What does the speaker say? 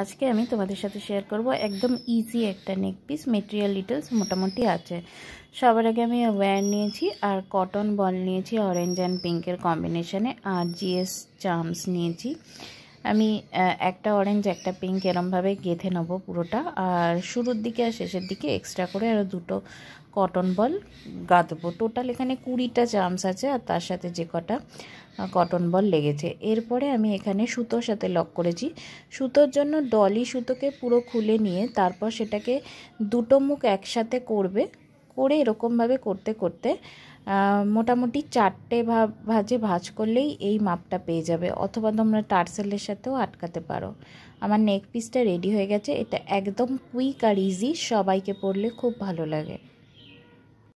আজকে আমি তোমাদের সাথে শেয়ার করব একদম ইজি একটা নেক পিস মেটেরিয়াল ডিটেলস মোটামুটি আছে সবার আগে আমি ওয়্যার নিয়েছি আর কটন বল নিয়েছি অরেঞ্জ অ্যান্ড পিঙ্কের কম্বিনেশানে আর জিএস চামস নিয়েছি আমি একটা অরেঞ্জ একটা পিঙ্ক এরমভাবে গেঁথে নেব পুরোটা আর শুরুর দিকে আর শেষের দিকে এক্সট্রা করে আরও দুটো কটন বল গাঁথবো টোটাল এখানে কুড়িটা চামচ আছে আর তার সাথে যে কটা কটন বল লেগেছে এরপরে আমি এখানে সুতোর সাথে লক করেছি সুতোর জন্য ডলি সুতোকে পুরো খুলে নিয়ে তারপর সেটাকে দুটো মুখ একসাথে করবে করে এরকমভাবে করতে করতে মোটামুটি চারটে ভাজে ভাজ করলেই এই মাপটা পেয়ে যাবে অথবা তোমরা টার্সেলের সাথেও আটকাতে পারো আমার নেক পিসটা রেডি হয়ে গেছে এটা একদম কুইক আর ইজি সবাইকে পরলে খুব ভালো লাগে